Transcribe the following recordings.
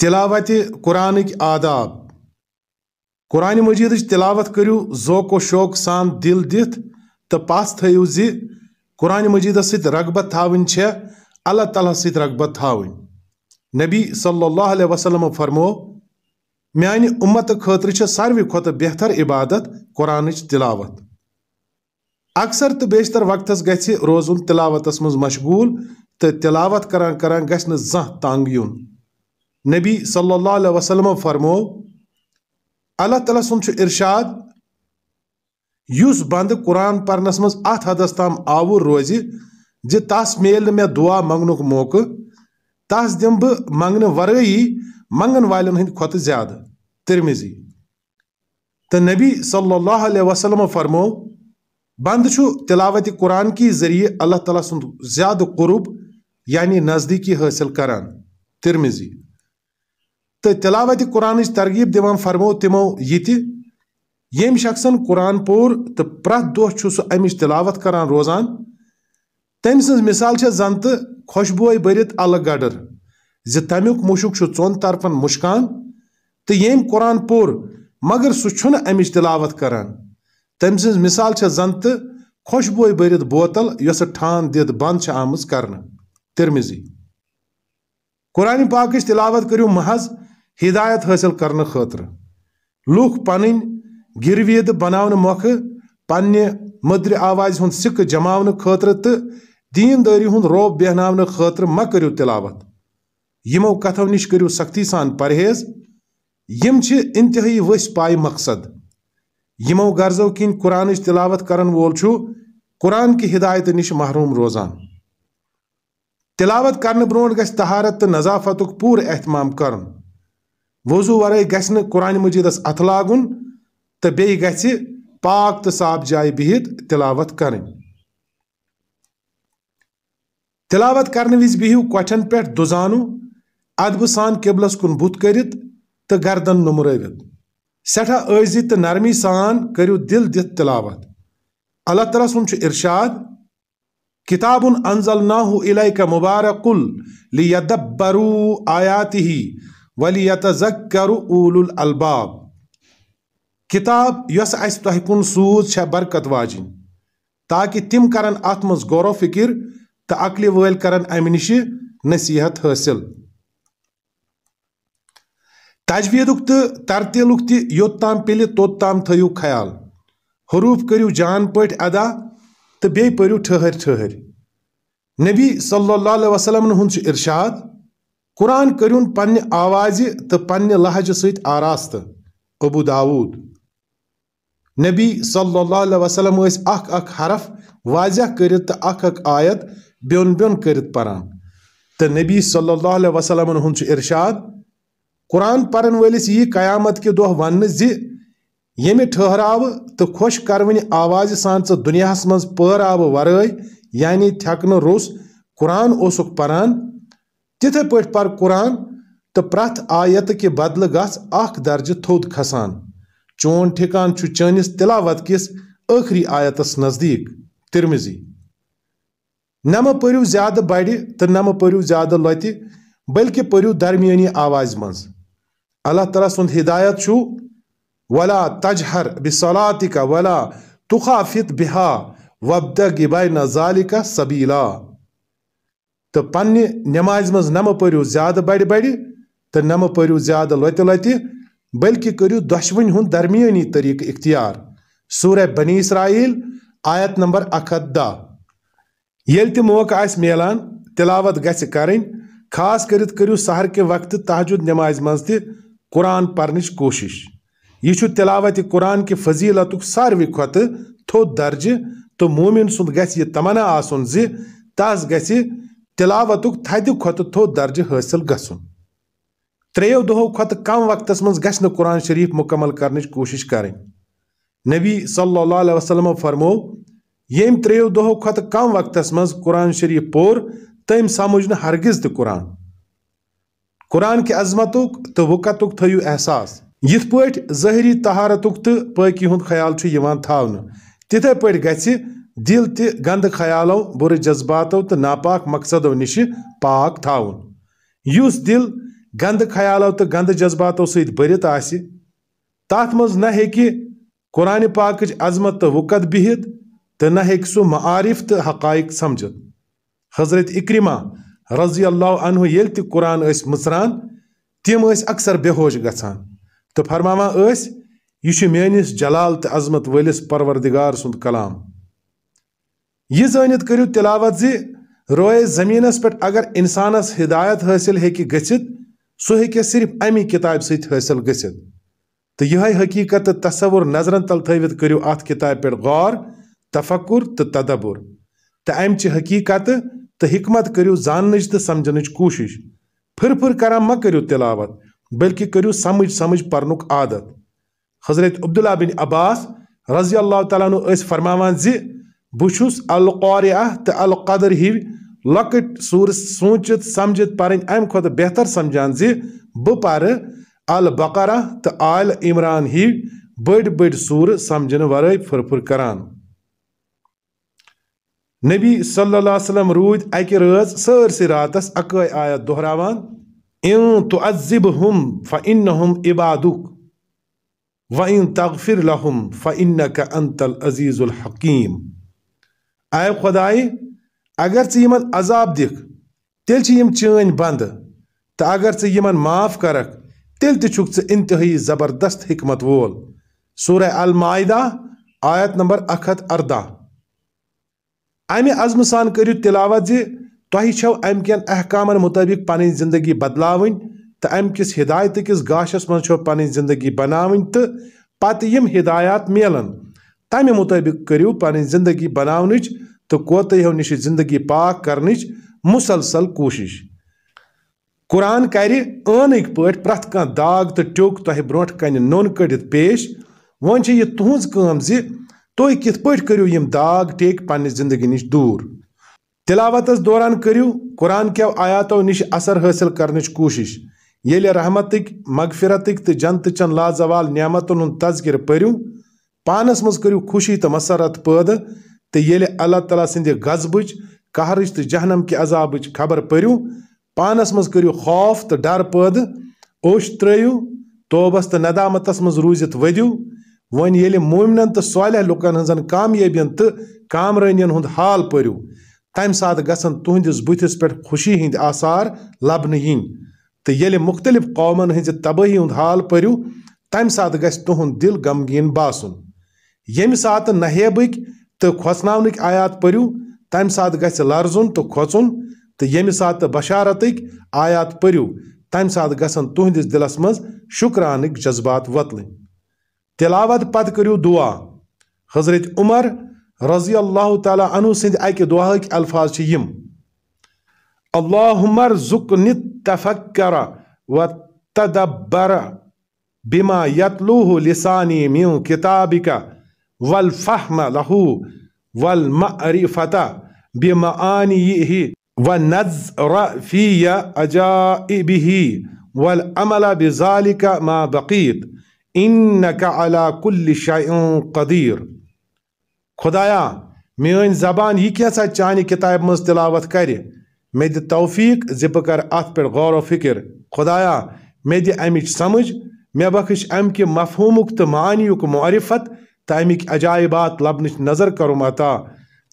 तिलावत कुरान आदाब कुरान मजीद तिलावत करू जोक शोक सान दिल दिथ तो पस थो जि कुरान मजीद सगबत थावन छे अल्लाह ताल सगबत थावन नबी सल वसलम फरमो मान उम्मत खातर सारे खुत बेहतर इबादत कुरान तिलावत अक्सर तो बेशतर वक्त गोजुन तिलावत मशगूल तो तिलावत करा करान गंग यून नबी सल्लल्लाहु अलैहि वसल्लम फरमो अल्लाह ताला सुन इरशाद युस बंद कुरान पढ़नस मज अत हदस तम आवुर रोज जि तस मेल मे दुआ मंगनुक मौक तस दिम बह मंगन वरई मंगन वालन हंद खुत ज्यादा तिरमिजी तो नबी सल्लल्लाहु अलैहि वसल्लम फरमो बंद तिलावत कुरान के जरिए अल्लाह ताला सुंद ज्यादा कुरूब यानी नज़दीकी हासिल करान तिरमिजी तो तलावत कुरान तरगीब दिवान फरमो तमो ये यम शख्सन कुरान पोर तो प्रत दो सह अमच तलावत करान रोजान तम मिसाल जन तो खुशबू बरत अलग गडर जि तमुक मुशुक चौन तरफन मुशकान तो यम कुरान पोर मगर सह अमच तलावत करान तम मिसाल जन तो खुशबू बरत बोतल यस ठान दिद बंद आम कर तिरमिजी कुरान पाक तिलावत करू महज़ हिदायत हासिल कर खुद लूख पन गिरवीद बनाव मौख पन्ने मदर आवाज हूँ सिक जमा खतर तो दीनदारी हूँ रोब बहन खतर मा करू तिलावत यमो कथों नश करू सख्ती सान परहेज यम इंतहाई वस पाए मकसद यमो गर्जो किन कुरान तिलावत करन वोल कुरान की हिदायत नश महरूम रोजान तिलावत कर ब्रोह गहारत तो नजाफत पूर अहतमाम कर वजू वर ग कुरान मजीदस अथ लागन तो बे ग पाक तो साफ जाए बिहित तिलावत कर तिलावत कर वज बिहू कठन पे दुजानु अदब सान किबलस कुन बुत कर तो गर्दन नुमरवित सठा ऐजी तो नरमी सान करू दिल दित तिलावत अल्लाह तला सुन इरशाद किताबुन अनजल ना नाहू इलाइका मुबारकुल लियदब्बरू आयाति ही वली कर अलबाब किताब यस अस तह कुन सूज छ बरकत वाजिन ताकि तिम करन अत मज गौर फिक्र तो अकल वल करन अमि नश नसीहत हासिल तजवीद तो तरतील तोत तम पिल तोत तम थो ख्याल हरूफ करू जान पे अदा तो बे पर्व ठहर ठहर नबी सल्ला वसलम हूँ इर्शाद कुरान कर पन्ने आवाज तो पन्ने लहज सत आरास्त अबू दाऊद नबी सल्ला वसलम अख हरफ वाजह कर अख आयत ब्योन ब्योन कर पान तो नबी सल्ला वसलमन हूँ इरशाद कुरान परन वलिस यह कयामत के दह वन जमे ठहराव तो खोश करवन आवाज सान च दुनिया मं पहराव वर यानी थकन रोस कुरान उसक परान तिथे पे पर कुरान तो प्रथ आयत के बदल गख थोद खसान चोन ठिकान चनिस तिलावत किस आखिरी आयतस नजदीक तिरमिजी नम पू ज्यादा बड़ तो नम पू ज्यादा लत बल्कि पू दरमियानी आवाज मज अल्लाह तला सुंद हिदायत वला तजहर बिसलातिका वला तुखाफित बिहा वबदगिबाई नजालिका सबीला तो पन्ने नमाज मज नम पू ज्यादा बड़ बड़ तो नम पू ज्यादा लत लत बल्कि करू दशवन हूं दरमियानी तरीक इख्तियार सूरह बनी इसराइल आयत नंबर अख हथ दह ये आस मिलान तिलावत गि खास करित करू सहर के वक्त तहजुद नमाज मज त कुरान पर्नच कोशिश यह तिलावत कुरान के फजीलत सारे खत थोद दर्ज तो मोमिन सुंद गमना आसन जस ग तिलावत थदि खुत थो दर्ज हासिल ग्रेव त्रेव दो कम वक्त मज ग कुरान शरीफ मुकम्मल कर कोशिश करें नबी सल्ला वसलम फरमो यम त्रेव दो कम वक्त मुरान शरीफ पोर तम समझ नरगज तुरान कुरान के अजमत तो वक़त थू एहसास इत पे तहारत तो पाकि हूद ख्याल थान तथे पे गि दिल ते गंद खयालों बुरे जज्बातों तो नापाक मकसदों निश पाक थाउन यूस दिल गंद खयालों तो गंद जज्बातों सत भरत आत मज न कुरान पाक अजमत तो वकत बिहित तो न हेक सह मारिफ तो हक समझ हजरत इक्रिमा रजी अल्लाह अनहु ये तुरान मसरान तम अक्सर बेहोश ग तो फरमावा यह मानस जलाल तो अजमत वलिस परवरदिगार सुंद कलाम यह जानित करू तिलावत जि रोए जमीनस पे अगर इंसानस हिदायत हासिल हे गसित सो हे सिर्फ अमी किताब हासिल गसित तो यह हकीकत तस्वुर नजरन तल थवित करू अत किताब पे गौर तफकुर तो तदबुर तो अमच हकीकत तो हमत करू जान तो समझन कोशिश फिर फिर कर मू करू तिलावत बल्कि करो सम समझ पर्नुक आदत हजरत अब्दुल्ला बिन अब्बास रजी अल्लाह तला फरमान बहुस अलकौरिया तो अल कदर हि लकट सूर सोच समझ पढ़ अम खुद बेहतर समझान जि बह पर अल तो आल इमरान हि बड़ बड़ सूर समझन वर फुर फुर करान नबी सल्ला वसलम रूद अक रज सर्सि रात अक आयत दोहरावान इन तो अजिब हम फ इन हम इबादुक व इन तगफिर लहम फ इन का अंतल अजीज़ुल हकीम آب خدائی اگر ثمن عذاب دکھ تیل چین بند تو اگر ثمن معاف کرک تیل تک انتہائی زبردست حکمت وول سورہ المائدہ آیت نمبر اکھ ہتھ اردہ امہ عزم سان کرو تلاوت زی تۄہہِ چھو امہِ کٮ۪ن احکامن مُطٲبِق پنٕنۍ زندگی بدلاوٕنۍ تہٕ امہِ کِس ہدایتہٕ کِس گاشس منٛز چھو پنٕنۍ زندگی بناوٕنۍ تہٕ پتہٕ یِم ہدایات مِلان तमें मुताबिक करू पी जिंदगी बनाव तो कोत हो नश जिंदगी पाक कर मुसलसल कोशिश कुरान कर आनक पे कह दाग तो टोक तह ब्रो कन नोन कड़ित पेश वो यह तुज कम जि तुह तो पे करू यम दाग टेक पन्ने जिंदगी नश दूर तिलावत दौरान करू कुरान क्यो आयातों नश असर हासिल कर कोशिश ये रहमत मगफिरत तो जनत चन लाजवाल नियामतन हद तजकिर पानस मज कर खुशी तो मसरत पैद तो ये अल्लाह तला सद गजब कहरच तो जहनम के अजाब खबर पर्व पानस मज कर खौफ तो डर पद ओश त्रयु तौबस तो नदामत मज रूजित वदू वे मोमिन तो साल लुकन हजन कामयबियन तो कामरन हूँ हाल पर्व तम सात गुहदिस बुथिस पे खुशी हंद आसार लबन यिन तो ये मुख्तलिफ कौमन हजि तबाही हूँ हाल पर्व तम सात गुहद दिल गमगीन बासुन यमि सात नहेबक तो खोसनावनक आयात पढ़ू तम सात ग तो खोचुन तो यमि सात बशारतक आयात पढ़ू तम सात गसन दिलस मज शुक्रानक जज्बा वतल तिलावत पत करू दुआ हजरत उमर रजी अल्लाह तला अनु सद अकि दुहक अल्फाज यम अल्लाहमर जुकन तफक्र व तदब्बर बिमा यतलूह लिसानी म्यू किताबिका वलफ़म लहू वलमरिफ़त बेमानी व नज़रफ़ी अजाबी वलअमल बज़ालिक मा बक़ीत इन कलाकुल्ल कदीर खुदाया मान जबान यह क्या चान किताब मज तिलावत कर मे दि तौफीक जि बह कर अत पे गौर फिक्र खुदाया मे दि अमच समझ मे बख्श अम कि मफहूमुक तो मानियुक मारिफत तमिक अजायबात लबन नजर करुम अता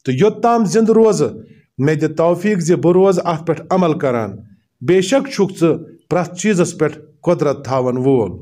तो योत्ताम जिंद रोज मे दि तौफीक जि बह रोज अत अमल करान बेशक छुक चीज़स पे कुदरत थावन वोल